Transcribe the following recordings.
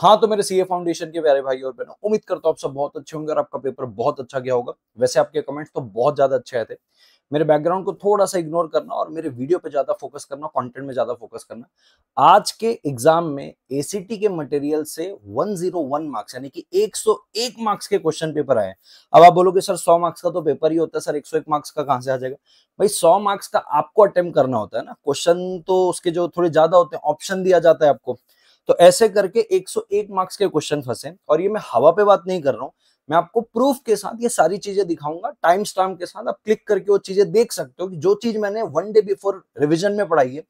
हाँ तो मेरे सीए फाउंडेशन के प्यारे भाई और बहनों उम्मीद करता हूँ आप सब बहुत अच्छे होंगे और आपका पेपर बहुत अच्छा गया होगा वैसे आपके कमेंट्स तो बहुत ज्यादा अच्छे आए थे मेरे बैकग्राउंड को थोड़ा सा इग्नोर करना और मेरे वीडियो पे ज्यादा फोकस करना कंटेंट में ज्यादा फोकस करना आज के एग्जाम में एसीटी के मटेरियल से 101 मार्क्स यानी कि 101 मार्क्स के क्वेश्चन पेपर आए अब आप बोलोगे सर 100 मार्क्स का तो पेपर ही होता है सर 101 मार्क्स का कहां से आ जाएगा भाई 100 मार्क्स का आपको अटेम्प्ट करना होता है ना क्वेश्चन तो उसके जो थोड़े ज्यादा होते हैं ऑप्शन दिया जाता है आपको तो ऐसे करके 101 मार्क्स के क्वेश्चन फंसे और ये मैं हवा पे बात नहीं कर रहा हूँ मैं आपको प्रूफ के साथ ये सारी चीजें दिखाऊंगा टाइम स्टाम के साथ आप क्लिक करके वो चीजें देख सकते हो कि जो चीज मैंने वन डे बिफोर रिविजन में पढ़ाई है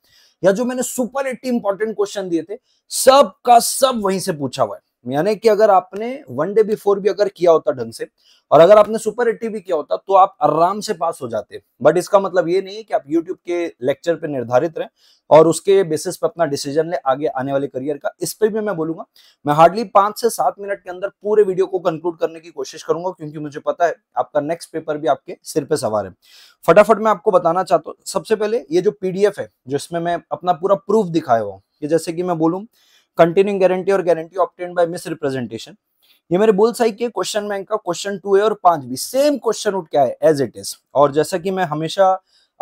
या जो मैंने सुपर एट्टी इंपॉर्टेंट क्वेश्चन दिए थे सब का सब वहीं से पूछा हुआ है यानी कि अगर आपने वन डे बिफोर भी अगर किया होता ढंग से और अगर आपने सुपर एट्टी भी किया होता तो आप आराम से पास हो जाते बट इसका मतलब ये नहीं है कि आप यूट्यूब के लेक्चर पे निर्धारित रहें और उसके बेसिस पे अपना डिसीजन ले आगे आने वाले करियर का इस पर भी मैं बोलूंगा मैं हार्डली पांच से सात मिनट के अंदर पूरे वीडियो को कंक्लूड करने की कोशिश करूंगा क्योंकि मुझे पता है आपका नेक्स्ट पेपर भी आपके सिर पर सवार है फटाफट मैं आपको बताना चाहता हूँ सबसे पहले ये जो पीडीएफ है जिसमें मैं अपना पूरा प्रूफ दिखाया हुआ कि जैसे कि मैं बोलूँ कंटिन्यूंग गारंटी और गारंटी ऑप्टेन बाय मिस रिप्रेजेंटेशन ये मेरे बुल साइक के क्वेश्चन बैंक का क्वेश्चन टू है और पांच भी सेम क्वेश्चन उठ क्या है एज इट इज और जैसा कि मैं हमेशा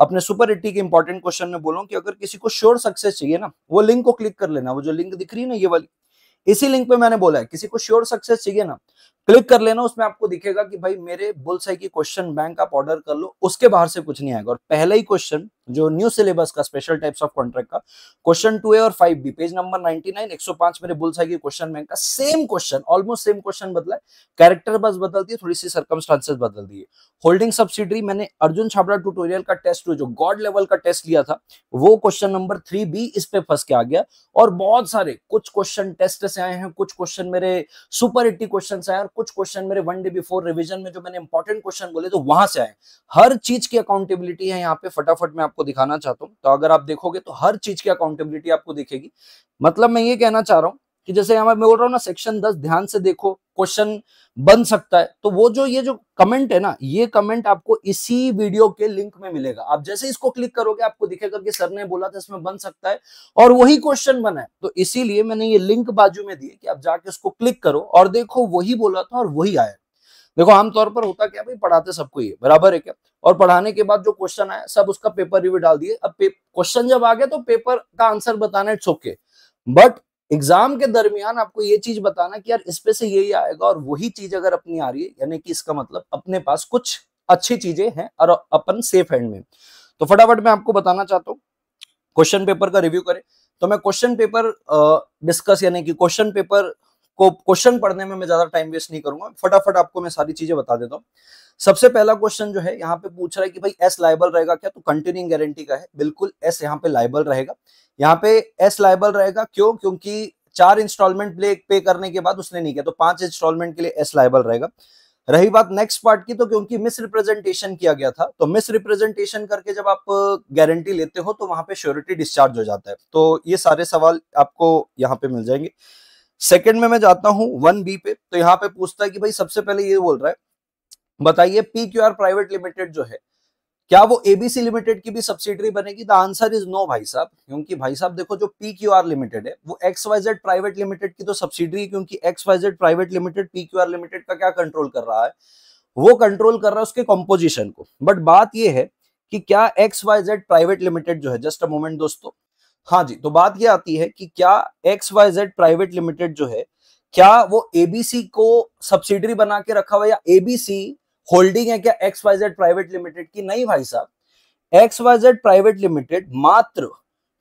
अपने सुपर एट्टी के इंपॉर्टेंट क्वेश्चन में बोलूं कि अगर किसी को श्योर सक्सेस चाहिए ना वो लिंक को क्लिक कर लेना वो जो लिंक दिख रही है ना ये वाली इसी लिंक पे मैंने बोला है किसी को श्योर सक्सेस चाहिए ना क्लिक कर लेना उसमें आपको दिखेगा कि भाई मेरे बुल्स है की क्वेश्चन बैंक आप ऑर्डर कर लो उसके बाहर से कुछ नहीं आएगा और पहला ही क्वेश्चन जो न्यू सिलेबस का स्पेशल टाइप्स ऑफ कॉन्ट्रैक्ट का क्वेश्चन टू ए और फाइव बी पेज नंबर 99 105 मेरे बुल्स है की क्वेश्चन बैंक का same question almost same question बदला है कैरेक्टर बस बदल दिए थोड़ी सी सर्कमस्टांसेस बदल दिए होल्डिंग सब्सिडी मैंने अर्जुन छाबड़ा टूटोरियल का टेस्ट जो गॉड लेवल का टेस्ट लिया था वो क्वेश्चन नंबर थ्री बी इस पे फंस के आ गया और बहुत सारे कुछ क्वेश्चन टेस्ट से आए हैं कुछ क्वेश्चन मेरे सुपर एट्टी क्वेश्चन आए और कुछ क्वेश्चन मेरे वन डे बिफोर रिविजन में जो मैंने इंपॉर्टेंट क्वेश्चन बोले तो वहां से आए हर चीज की अकाउंटेबिलिटी है यहाँ पे फटाफट मैं आपको दिखाना चाहता हूँ तो अगर आप देखोगे तो हर चीज की अकाउंटेबिलिटी आपको दिखेगी मतलब मैं ये कहना चाह रहा हूँ कि जैसे यहाँ मैं बोल रहा हूँ ना सेक्शन दस ध्यान से देखो क्वेश्चन बन सकता है तो वो जो ये जो कमेंट है ना ये कमेंट आपको इसी वीडियो के लिंक में मिलेगा आप जैसे इसको क्लिक करोगे आपको दिखेगा कि सर ने बोला था इसमें बन सकता है और वही क्वेश्चन बना है तो इसीलिए मैंने ये लिंक बाजू में दिए कि आप जाके उसको क्लिक करो और देखो वही बोला था और वही आया देखो आमतौर पर होता क्या भाई पढ़ाते सबको ये बराबर है क्या और पढ़ाने के बाद जो क्वेश्चन आया सब उसका पेपर रिव्यू डाल दिए अब क्वेश्चन जब आ गया तो पेपर का आंसर बताना इट्स ओके बट एग्जाम के दरमियान आपको ये चीज बताना कि यार पे से यही आएगा और वही चीज अगर अपनी आ रही है यानी कि इसका मतलब अपने पास कुछ अच्छी चीजें हैं और अपन सेफ हैंड में तो फटाफट मैं आपको बताना चाहता हूँ क्वेश्चन पेपर का रिव्यू करें तो मैं क्वेश्चन पेपर डिस्कस यानी कि क्वेश्चन पेपर को क्वेश्चन पढ़ने में मैं ज्यादा टाइम वेस्ट नहीं करूंगा फटाफट आपको मैं सारी चीजें बता देता हूँ सबसे पहला क्वेश्चन जो है यहाँ पे पूछ रहा है कि भाई एस लाइबल रहेगा क्या तो कंटिन्यूइंग गारंटी का है बिल्कुल एस यहाँ पे लाइबल रहेगा यहाँ पे एस लाइबल रहेगा क्यों क्योंकि चार इंस्टॉलमेंट पे करने के बाद उसने नहीं किया तो पांच इंस्टॉलमेंट के लिए एस लाइबल रहेगा रही बात नेक्स्ट पार्ट की तो क्योंकि मिस रिप्रेजेंटेशन किया गया था तो मिस रिप्रेजेंटेशन करके जब आप गारंटी लेते हो तो वहां पे श्योरिटी डिस्चार्ज हो जाता है तो ये सारे सवाल आपको यहाँ पे मिल जाएंगे सेकंड में मैं जाता हूं वन बी पे तो यहाँ पे पूछता है कि भाई सबसे पहले ये बोल रहा है बताइए P Q R private limited जो है क्या वो एबीसी लिमिटेड की भी सब्सिडरी बनेगी द आंसर इज नो भाई साहब क्योंकि भाई साहब देखो जो पी क्यू आर लिमिटेड है वो X Y Z private limited की तो सब्सिडरी है क्योंकि X Y Z private limited P Q R limited का क्या कंट्रोल कर रहा है वो कंट्रोल कर रहा है उसके कंपोजिशन को बट बात ये है कि क्या X Y Z private limited जो है जस्ट अ मोमेंट दोस्तों हाँ जी तो बात यह आती है कि क्या X Y Z private limited जो है क्या वो एबीसी को सब्सिडरी बना के रखा हुआ या एबीसी होल्डिंग है क्या X Y Z private limited की नहीं भाई साहब X Y Z private limited मात्र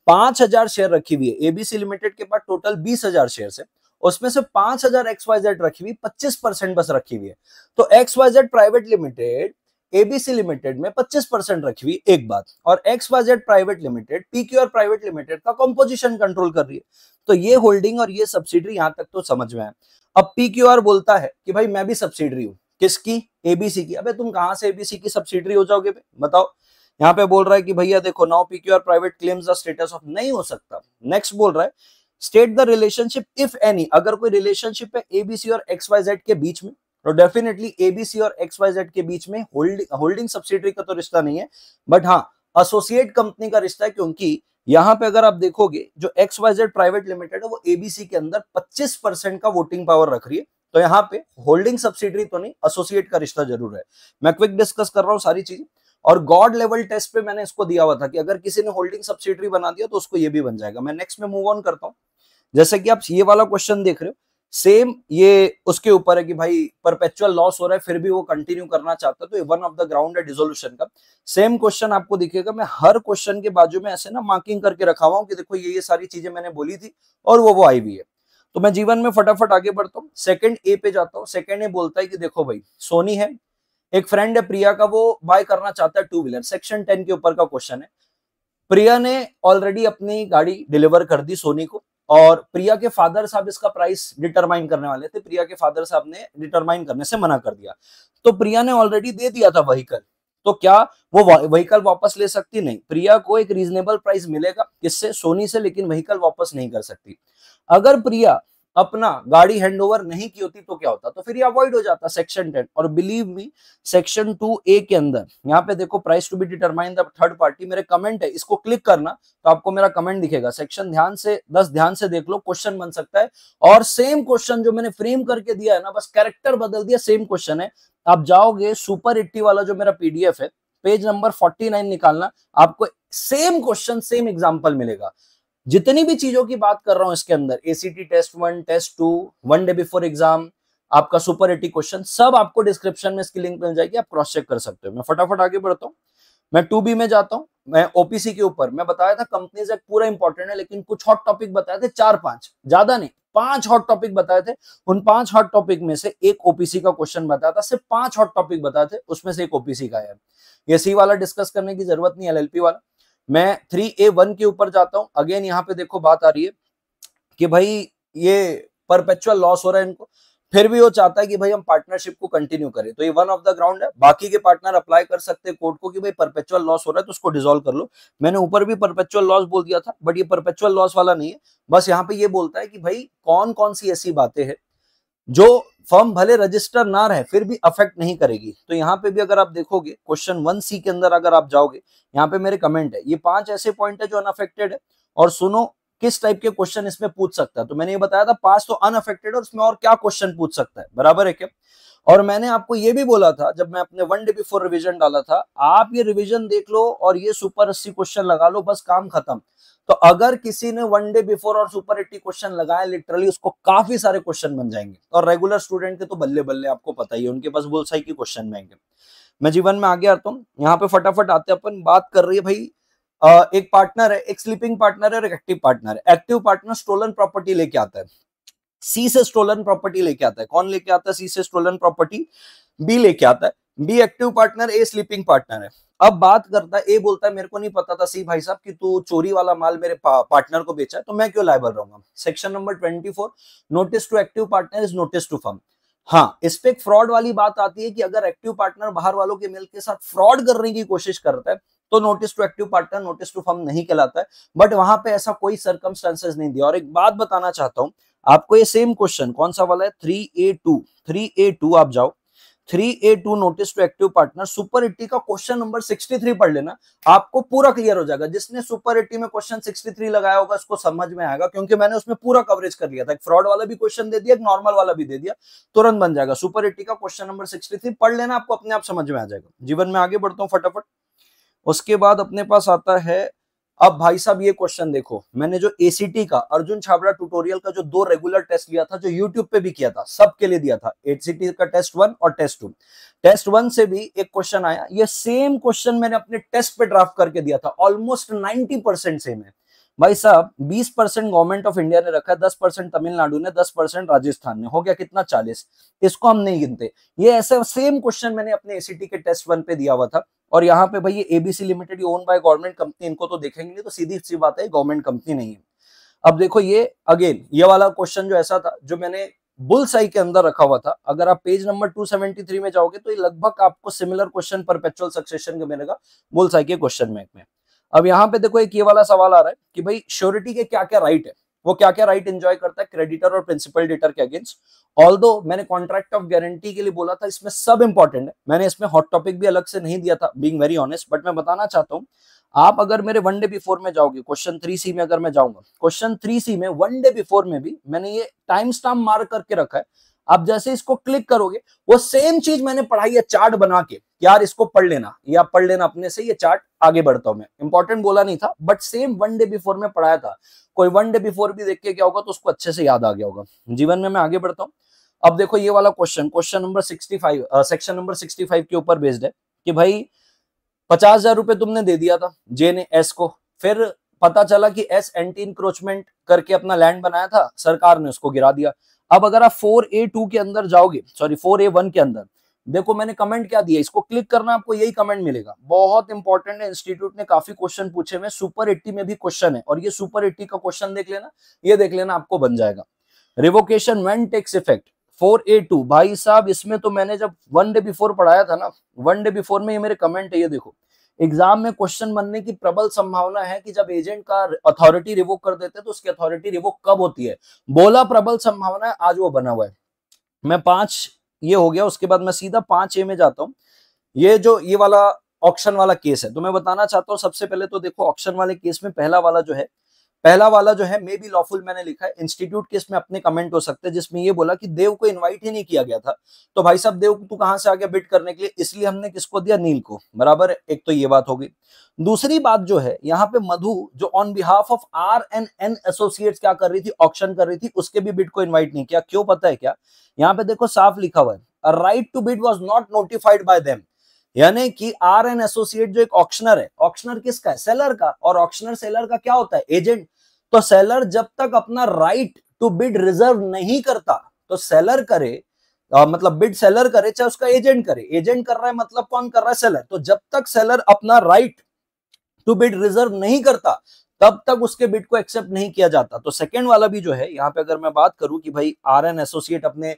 पांच हजार शेयर रखी हुई है एबीसी लिमिटेड के पास टोटल बीस हजार शेयर है उसमें से पांच हजार एक्स वाई जेड रखी हुई पच्चीस परसेंट बस रखी हुई है तो X Y Z private limited ABC limited में 25 परसेंट रखी हुई एक बात और X Y Z private limited PQ और प्राइवेट लिमिटेड का कंपोजिशन कंट्रोल कर रही है तो ये होल्डिंग और ये सब्सिडी यहां तक तो समझ में है अब पीक्यूआर बोलता है कि भाई मैं भी सब्सिडी हूं किसकी एबीसी की अबे तुम कहां से एबीसी की सब्सिडी हो जाओगे पे? बताओ यहाँ पे बोल रहा है कि भैया देखो now PQR private claims the status of नहीं हो सकता नेक्स्ट बोल रहा है state the relationship if any अगर कोई रिलेशनशिप है एबीसी और एक्स वाई जेड के बीच में तो डेफिनेटली एबीसी और एक्सवाइजेड के बीच में होल्डिंग होल्डिंग सब्सिडरी का तो रिश्ता नहीं है बट हाँ एसोसिएट कंपनी का रिश्ता है क्योंकि यहां पे अगर आप देखोगे जो X Y Z private limited है वो एबीसी के अंदर 25 परसेंट का वोटिंग पावर रख रही है तो यहाँ पे होल्डिंग सब्सिडरी तो नहीं एसोसिएट का रिश्ता जरूर है मैं क्विक डिस्कस कर रहा हूँ सारी चीजें और गॉड लेवल टेस्ट पे मैंने इसको दिया हुआ था कि अगर किसी ने होल्डिंग सब्सिडरी बना दिया तो उसको ये भी बन जाएगा मैं नेक्स्ट में मूव ऑन करता हूँ जैसे कि आप ये वाला क्वेश्चन देख रहे हो सेम ये उसके ऊपर है कि भाई परपेचुअल लॉस हो रहा है फिर भी वो कंटिन्यू करना चाहता है तो वन ऑफ द ग्राउंड है डिजोल्यूशन का सेम क्वेश्चन आपको दिखेगा मैं हर क्वेश्चन के बाजू में ऐसे ना मार्किंग करके रखा हुआ हूँ कि देखो ये ये सारी चीजें मैंने बोली थी और वो वो आई भी है तो मैं जीवन में फटाफट आगे बढ़ता हूँ सेकंड ए पे जाता हूँ सेकंड ए बोलता है कि देखो भाई सोनी है एक फ्रेंड है प्रिया का वो बाय करना चाहता है टू व्हीलर सेक्शन टेन के ऊपर का क्वेश्चन है प्रिया ने ऑलरेडी अपनी गाड़ी डिलीवर कर दी सोनी को और प्रिया के फादर साहब इसका प्राइस डिटरमाइन करने वाले थे प्रिया के फादर साहब ने डिटरमाइन करने से मना कर दिया तो प्रिया ने ऑलरेडी दे दिया था वहीकल तो क्या वो वहीकल वापस ले सकती नहीं प्रिया को एक रीजनेबल प्राइस मिलेगा किससे सोनी से लेकिन वहीकल वापस नहीं कर सकती अगर प्रिया अपना गाड़ी हैंडओवर नहीं की होती तो क्या होता तो फिर ये अवॉइड हो जाता सेक्शन टेन और believe me section two A के अंदर यहाँ पे देखो price to be determine the third party मेरे कमेंट है इसको क्लिक करना तो आपको मेरा कमेंट दिखेगा सेक्शन ध्यान से दस ध्यान से देख लो क्वेश्चन बन सकता है और सेम क्वेश्चन जो मैंने फ्रेम करके दिया है ना बस कैरेक्टर बदल दिया सेम क्वेश्चन है आप जाओगे सुपर इट्टी वाला जो मेरा पीडीएफ है पेज नंबर फोर्टी निकालना आपको सेम क्वेश्चन सेम एग्जाम्पल मिलेगा जितनी भी चीजों की बात कर रहा हूं इसके अंदर ACT test one test two one day before exam आपका सुपर एटी क्वेश्चन सब आपको डिस्क्रिप्शन में इसकी लिंक मिल जाएगी आप क्रॉस चेक कर सकते हो मैं फटाफट आगे बढ़ता हूँ मैं टू बी में जाता हूँ मैं ओपीसी के ऊपर मैं बताया था कंपनीज एक पूरा इंपॉर्टेंट है लेकिन कुछ हॉट टॉपिक बताए थे चार पांच ज्यादा नहीं पांच हॉट टॉपिक बताए थे उन पांच हॉट टॉपिक में से एक ओपीसी का क्वेश्चन बताया था सिर्फ पांच हॉट टॉपिक बताए थे उसमें से एक ओपीसी का है ये सी वाला डिस्कस करने की जरूरत नहीं एल वाला मैं थ्री ए वन के ऊपर जाता हूं अगेन यहाँ पे देखो बात आ रही है कि भाई ये परपेचुअल लॉस हो रहा है इनको फिर भी वो चाहता है कि भाई हम पार्टनरशिप को कंटिन्यू करें तो ये वन ऑफ द ग्राउंड है बाकी के पार्टनर अप्लाई कर सकते हैं कोर्ट को कि भाई परपेचुअल लॉस हो रहा है तो उसको डिजोल्व कर लो मैंने ऊपर भी परपेचुअल लॉस बोल दिया था बट ये परपेचुअल लॉस वाला नहीं है बस यहाँ पे ये बोलता है कि भाई कौन कौन सी ऐसी बातें हैं जो फर्म भले रजिस्टर ना रहे फिर भी अफेक्ट नहीं करेगी तो यहाँ पे भी अगर आप देखोगे क्वेश्चन वन सी के अंदर अगर आप जाओगे यहाँ पे मेरे कमेंट है ये पांच ऐसे पॉइंट है जो अनफेक्टेड है और सुनो किस टाइप के क्वेश्चन इसमें पूछ सकता है तो मैंने ये बताया था पांच तो अनअफेक्टेड और उसमें और क्या क्वेश्चन पूछ सकता है बराबर है क्या और मैंने आपको ये भी बोला था जब मैं अपने वन डे बिफोर रिविजन डाला था आप ये रिविजन देख लो और ये सुपर अस्सी क्वेश्चन लगा लो बस काम खत्म तो अगर किसी ने वन डे बिफोर और सुपर एट्टी क्वेश्चन लगाया लिटरली उसको काफी सारे क्वेश्चन बन जाएंगे और रेगुलर स्टूडेंट के तो बल्ले बल्ले आपको पता ही है उनके पास बोल सही की क्वेश्चन आएंगे मैं जीवन में आगे आता हूँ यहाँ पे फटाफट आते अपन बात कर रही है भाई एक पार्टनर है एक स्लीपिंग पार्टनर है और एक एक्टिव पार्टनर है एक्टिव पार्टनर स्टोलन प्रॉपर्टी लेके आता है सी से स्टोलन प्रॉपर्टी लेके आता है कौन लेके आता है सी से स्टोलन प्रॉपर्टी बी लेके आता है B active partner A sleeping partner है अब बात करता है ए बोलता है मेरे को नहीं पता था सी भाई साहब कि तू चोरी वाला माल मेरे पार्टनर को बेचा है तो मैं क्यों लाइबल रहूंगा section number twenty four notice to active partner is notice to firm हाँ इस पर फ्रॉड वाली बात आती है कि अगर एक्टिव पार्टनर बाहर वालों के मेल के साथ फ्रॉड करने की कोशिश करता है तो notice to active partner notice to firm नहीं कहलाता है बट वहां पे ऐसा कोई सर्कमस्टांसेस नहीं दिया और एक बात बताना चाहता हूँ आपको ये सेम क्वेश्चन कौन सा वाला है three A two three A two आप जाओ three A two notice to active partner super eighty का क्वेश्चन नंबर सिक्सटी थ्री पढ़ लेना आपको पूरा क्लियर हो जाएगा जिसने सुपर एट्टी में क्वेश्चन सिक्सटी थ्री लगाया होगा उसको समझ में आएगा क्योंकि मैंने उसमें पूरा कवरेज कर लिया था एक फ्रॉड वाला भी क्वेश्चन दे दिया एक नॉर्मल वाला भी दे दिया तुरंत बन जाएगा सुपर एट्टी का क्वेश्चन नंबर सिक्सटी थ्री पढ़ लेना आपको अपने आप समझ में आ जाएगा जीवन में आगे बढ़ता हूँ फटाफट उसके बाद अपने पास आता है अब भाई साहब ये क्वेश्चन देखो मैंने जो एसीटी का अर्जुन छाबड़ा ट्यूटोरियल का जो दो रेगुलर टेस्ट लिया था जो यूट्यूब पे भी किया था सबके लिए दिया था एसीटी का टेस्ट वन और टेस्ट टू टेस्ट वन से भी एक क्वेश्चन आया ये सेम क्वेश्चन मैंने अपने टेस्ट पे ड्राफ्ट करके दिया था ऑलमोस्ट नाइनटी सेम है भाई साहब 20 परसेंट गवर्नमेंट ऑफ इंडिया ने रखा है 10 परसेंट तमिलनाडु ने 10 परसेंट राजस्थान ने हो गया कितना 40 इसको हम नहीं गिनते ये ऐसे सेम क्वेश्चन मैंने अपने एसीटी के टेस्ट वन पे दिया हुआ था और यहाँ पे भाई ये ABC limited owned by government company इनको तो देखेंगे नहीं तो सीधी सी बात है गवर्नमेंट कंपनी नहीं है अब देखो ये अगेन ये वाला क्वेश्चन जो ऐसा था जो मैंने बुल साई के अंदर रखा हुआ था अगर आप पेज नंबर 273 में जाओगे तो ये लगभग आपको सिमिलर क्वेश्चन परपेचुअल सक्सेशन का मिलेगा बुल साई के क्वेश्चन बैंक में अब यहाँ पे देखो एक ये वाला सवाल आ रहा है कि भाई श्योरिटी के क्या क्या राइट है वो क्या क्या राइट एंजॉय करता है क्रेडिटर और प्रिंसिपल डेटर के अगेंस्ट ऑल मैंने कॉन्ट्रैक्ट ऑफ गारंटी के लिए बोला था इसमें सब इंपॉर्टेंट है मैंने इसमें हॉट टॉपिक भी अलग से नहीं दिया था बींग वेरी ऑनेस्ट बट मैं बताना चाहता हूँ आप अगर मेरे वन डे बिफोर में जाओगे क्वेश्चन थ्री सी में अगर मैं जाऊंगा क्वेश्चन थ्री सी में वन डे बिफोर में भी मैंने ये टाइम स्टाम्प मार्क करके रखा है आप जैसे इसको क्लिक करोगे वो सेम चीज मैंने पढ़ाई है चार्ट बना के यार इसको पढ़ लेना या पढ़ लेना अपने से ये चार्ट आगे बढ़ता हूं मैं इंपॉर्टेंट बोला नहीं था but same one day before में पढ़ाया था कोई वन डे बिफोर भी देख के क्या होगा तो उसको अच्छे से याद आ गया होगा जीवन में मैं आगे बढ़ता हूँ अब देखो ये वाला question question number sixty five section number sixty five के ऊपर बेस्ड है कि भाई पचास हजार रुपये तुमने दे दिया था जे ने एस को फिर पता चला कि एस एंटी इंक्रोचमेंट करके अपना लैंड बनाया था सरकार ने उसको गिरा दिया अब अगर आप फोर ए टू के अंदर जाओगे सॉरी फोर ए वन के अंदर देखो मैंने कमेंट क्या दिया इसको क्लिक करना आपको यही कमेंट मिलेगा बहुत इंपॉर्टेंट है इंस्टीट्यूट ने काफी क्वेश्चन पूछे हुए सुपर एट्टी में भी क्वेश्चन है और ये सुपर एट्टी का क्वेश्चन देख लेना ये देख लेना आपको बन जाएगा revocation when takes effect four A two भाई साहब इसमें तो मैंने जब वन डे बिफोर पढ़ाया था ना वन डे बिफोर में ये मेरे कमेंट है ये देखो एग्जाम में क्वेश्चन बनने की प्रबल संभावना है कि जब एजेंट का अथॉरिटी रिवोक कर देते हैं तो उसकी अथॉरिटी रिवोक कब होती है बोला प्रबल संभावना है आज वो बना हुआ है मैं पांच ये हो गया उसके बाद मैं सीधा पांच ए में जाता हूँ ये जो ये वाला ऑप्शन वाला केस है तो मैं बताना चाहता हूँ सबसे पहले तो देखो ऑप्शन वाले केस में पहला वाला जो है पहला वाला जो है मे बी लॉफुल मैंने लिखा है इंस्टीट्यूट के इसमें अपने कमेंट हो सकते हैं जिसमें ये बोला कि देव को इनवाइट ही नहीं किया गया था तो भाई साहब देव तू कहां से आ गया बिट करने के लिए इसलिए हमने किसको दिया नील को बराबर एक तो ये बात होगी दूसरी बात जो है यहाँ पे मधु जो on behalf of R N N associate क्या कर रही थी ऑप्शन कर रही थी उसके भी बिट को इन्वाइट नहीं किया क्यों पता है क्या यहाँ पे देखो साफ लिखा हुआ है right to bit was not notified by them यानी कि आर एन एसोसिएट जो एक ऑक्शनर है ऑक्शनर किसका है सेलर का और ऑक्शनर सेलर का क्या होता है एजेंट तो सेलर जब तक अपना राइट टू बिड रिजर्व नहीं करता तो सेलर करे आ, मतलब बिड सेलर करे चाहे उसका एजेंट करे एजेंट कर रहा है मतलब कौन कर रहा है सेलर तो जब तक सेलर अपना राइट टू बिड रिजर्व नहीं करता तब तक उसके बिट को एक्सेप्ट नहीं किया जाता तो सेकेंड वाला भी जो है यहाँ पे अगर मैं बात करूं कि भाई आर एन एसोसिएट अपने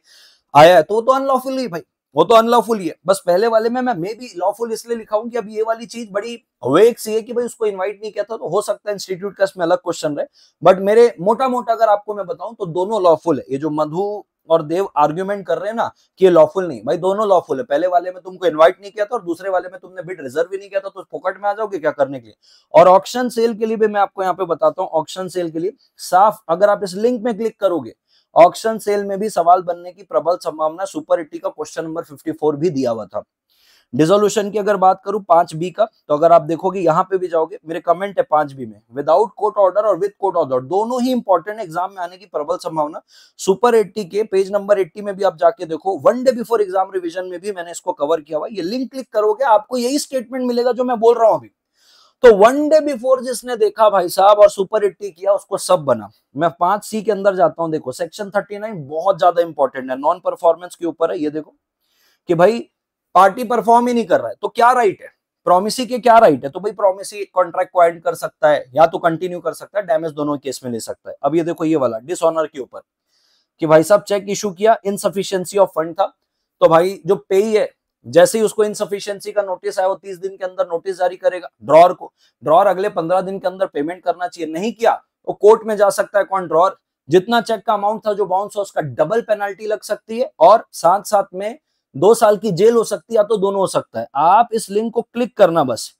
आया है तो वो तो अनलॉफुली भाई वो तो अनलॉफुल ही है बस पहले वाले में मैं मे भी लॉफुल इसलिए लिखा हूं कि अब ये वाली चीज बड़ी वेक सी है कि भाई उसको इनवाइट नहीं किया था तो हो सकता है इंस्टीट्यूट का इसमें अलग क्वेश्चन रहे बट मेरे मोटा मोटा अगर आपको मैं बताऊं तो दोनों लॉफुल है ये जो मधु और देव आर्ग्यूमेंट कर रहे हैं ना कि ये लॉफुल नहीं भाई दोनों लॉफुल है पहले वाले में तुमको इनवाइट नहीं किया था और दूसरे वाले में तुमने बिट रिजर्व भी नहीं किया था तो पॉकेट में आ जाओगे क्या करने के लिए और ऑप्शन सेल के लिए भी मैं आपको यहाँ पे बताता हूँ ऑप्शन सेल के लिए साफ अगर आप इस लिंक में क्लिक करोगे ऑक्शन सेल में भी सवाल बनने की प्रबल संभावना सुपर एट्टी का क्वेश्चन नंबर 54 भी दिया हुआ था डिजोल्यूशन की अगर बात करूं पांच बी का तो अगर आप देखोगे यहाँ पे भी जाओगे मेरे कमेंट है पांच बी में विदाउट कोर्ट ऑर्डर और विद कोर्ट ऑर्डर दोनों ही इंपॉर्टेंट एग्जाम में आने की प्रबल संभावना सुपर 80 के पेज नंबर 80 में भी आप जाके देखो one day before exam revision में भी मैंने इसको कवर किया हुआ ये लिंक क्लिक करोगे आपको यही स्टेटमेंट मिलेगा जो मैं बोल रहा हूँ अभी तो वन डे बिफोर जिसने देखा भाई साहब और सुपर एट्टी किया उसको सब बना मैं पांच सी के अंदर जाता हूं देखो सेक्शन थर्टी नाइन बहुत ज्यादा इंपॉर्टेंट है नॉन परफॉर्मेंस के ऊपर है ये देखो कि भाई पार्टी परफॉर्म ही नहीं कर रहा है तो क्या राइट है प्रोमिसी के क्या राइट है तो भाई प्रोमिसी कॉन्ट्रैक्ट को एंड कर सकता है या तो कंटिन्यू कर सकता है डैमेज दोनों केस में ले सकता है अब ये देखो ये वाला डिसऑनर के ऊपर कि भाई साहब चेक इशू किया इनसफिशियंसी ऑफ फंड था तो भाई जो पेई है जैसे ही उसको इनसफिशियंसी का नोटिस आया वो तीस दिन के अंदर नोटिस जारी करेगा ड्रॉर को ड्रॉर अगले पंद्रह दिन के अंदर पेमेंट करना चाहिए नहीं किया वो तो कोर्ट में जा सकता है कौन ड्रॉर जितना चेक का अमाउंट था जो बाउंस है उसका डबल पेनल्टी लग सकती है और साथ साथ में दो साल की जेल हो सकती है या तो दोनों हो सकता है आप इस लिंक को क्लिक करना बस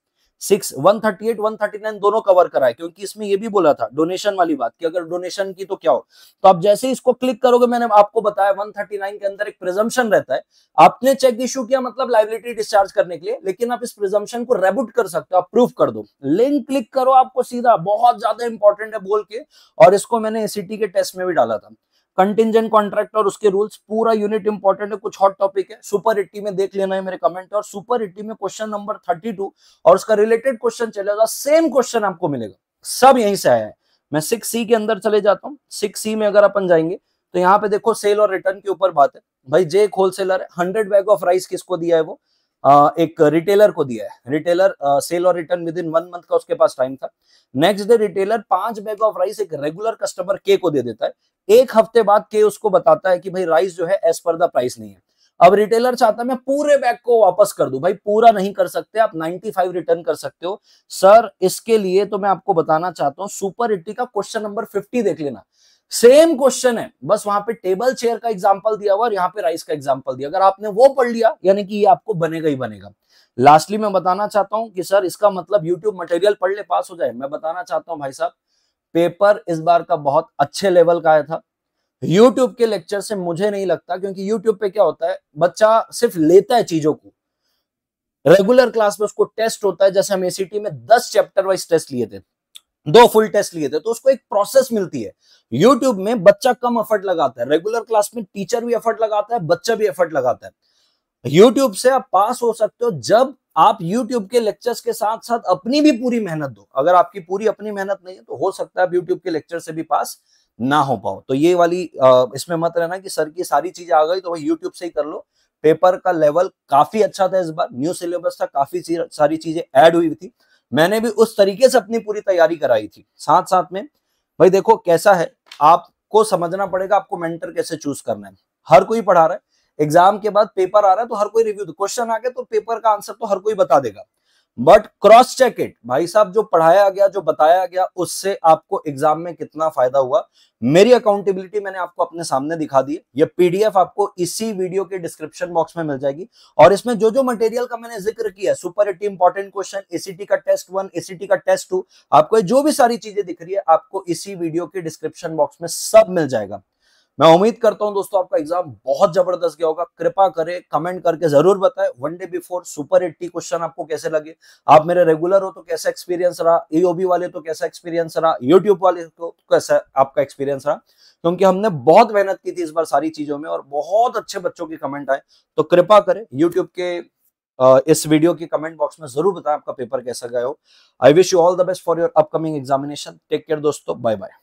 six one thirty eight one thirty nine दोनों कवर कराए क्योंकि इसमें ये भी बोला था डोनेशन वाली बात कि अगर डोनेशन की तो क्या हो तो आप जैसे इसको क्लिक करोगे मैंने आपको बताया वन थर्टी नाइन के अंदर एक प्रिजम्पन रहता है आपने चेक इश्यू किया मतलब लाइबिलिटी डिस्चार्ज करने के लिए लेकिन आप इस प्रिजम्पन को रेबुट कर सकते हो आप प्रूफ कर दो लिंक क्लिक करो आपको सीधा बहुत ज्यादा इंपॉर्टेंट है बोल के और इसको मैंने एसीटी के टेस्ट में भी डाला था कंटिजेंट कॉन्ट्रैक्ट और उसके रूल्स पूरा यूनिट इंपॉर्टेंट है कुछ हॉट टॉपिक है सुपर एट्टी में देख लेना है मेरे कमेंट और सुपर एट्टी में क्वेश्चन नंबर थर्टी टू और उसका रिलेटेड क्वेश्चन चलेगा सेम क्वेश्चन आपको मिलेगा सब यहीं से आया है मैं सिक्स सी के अंदर चले जाता हूँ सिक्स सी में अगर अपन जाएंगे तो यहाँ पे देखो सेल और रिटर्न के ऊपर बात है भाई जे एक होलसेलर है हंड्रेड बैग ऑफ राइस किसको दिया है वो आ, एक रिटेलर को दिया है रिटेलर आ, सेल और return within one month का उसके पास टाइम था नेक्स्ट डे रिटेलर पांच बैग ऑफ राइस एक रेगुलर कस्टमर के को दे देता है एक हफ्ते बाद के उसको बताता है कि भाई राइस जो है एज पर द प्राइस नहीं है अब रिटेलर चाहता है मैं पूरे बैग को वापस कर दूं भाई पूरा नहीं कर सकते आप 95 रिटर्न कर सकते हो सर इसके लिए तो मैं आपको बताना चाहता हूं सुपर इट्टी का क्वेश्चन नंबर 50 देख लेना सेम क्वेश्चन है बस वहां पे टेबल चेयर का एग्जाम्पल दिया हुआ और यहाँ पे राइस का एग्जाम्पल दिया अगर आपने वो पढ़ लिया यानी कि ये आपको बनेगा ही बनेगा लास्टली मैं बताना चाहता हूँ कि सर इसका मतलब यूट्यूब मटेरियल पढ़ ले पास हो जाए मैं बताना चाहता हूँ भाई साहब पेपर इस बार का बहुत अच्छे लेवल का आया था यूट्यूब के लेक्चर से मुझे नहीं लगता क्योंकि यूट्यूब पे क्या होता है बच्चा सिर्फ लेता है चीजों को रेगुलर क्लास में उसको टेस्ट होता है जैसे हम एसीटी में दस चैप्टर वाइज टेस्ट लिए थे दो फुल टेस्ट लिए थे तो उसको एक प्रोसेस मिलती है यूट्यूब में बच्चा कम एफर्ट लगाता है रेगुलर क्लास में टीचर भी एफर्ट लगाता है बच्चा भी एफर्ट लगाता है यूट्यूब से आप पास हो सकते हो जब आप YouTube के लेक्चर्स के साथ साथ अपनी भी पूरी मेहनत दो अगर आपकी पूरी अपनी मेहनत नहीं है तो हो सकता है आप YouTube के लेक्चर से भी पास ना हो पाओ तो ये वाली आ, इसमें मत रहना कि सर की सारी चीजें आ गई तो भाई यूट्यूब से ही कर लो पेपर का लेवल काफी अच्छा था इस बार न्यू सिलेबस था काफी सारी चीजें ऐड हुई थी मैंने भी उस तरीके से अपनी पूरी तैयारी कराई थी साथ साथ में भाई देखो कैसा है आपको समझना पड़ेगा आपको मेंटर कैसे चूज करना है हर कोई पढ़ा रहा है एग्जाम के बाद पेपर आ रहा है तो हर कोई रिव्यू क्वेश्चन आ गया तो पेपर का आंसर तो हर कोई बता देगा बट क्रॉस चेक इट भाई साहब जो पढ़ाया गया जो बताया गया उससे आपको एग्जाम में कितना फायदा हुआ मेरी अकाउंटेबिलिटी मैंने आपको अपने सामने दिखा दी ये पीडीएफ आपको इसी वीडियो के डिस्क्रिप्शन बॉक्स में मिल जाएगी और इसमें जो जो मटेरियल का मैंने जिक्र किया super eighty important question ACT का टेस्ट वन एसीटी का टेस्ट टू आपको जो भी सारी चीजें दिख रही है आपको इसी वीडियो के डिस्क्रिप्शन बॉक्स में सब मिल जाएगा मैं उम्मीद करता हूं दोस्तों आपका एग्जाम बहुत जबरदस्त गया होगा कृपा करें कमेंट करके जरूर बताएं one day before super eighty question आपको कैसे लगे आप मेरे रेगुलर हो तो कैसा एक्सपीरियंस रहा ईओबी वाले तो कैसा एक्सपीरियंस रहा यूट्यूब वाले तो कैसा आपका एक्सपीरियंस रहा क्योंकि हमने बहुत मेहनत की थी इस बार सारी चीजों में और बहुत अच्छे बच्चों के कमेंट आए तो कृपा करें यूट्यूब के इस वीडियो के कमेंट बॉक्स में जरूर बताएं आपका पेपर कैसा गया हो I wish you all the best for your upcoming examination take care दोस्तों बाय बाय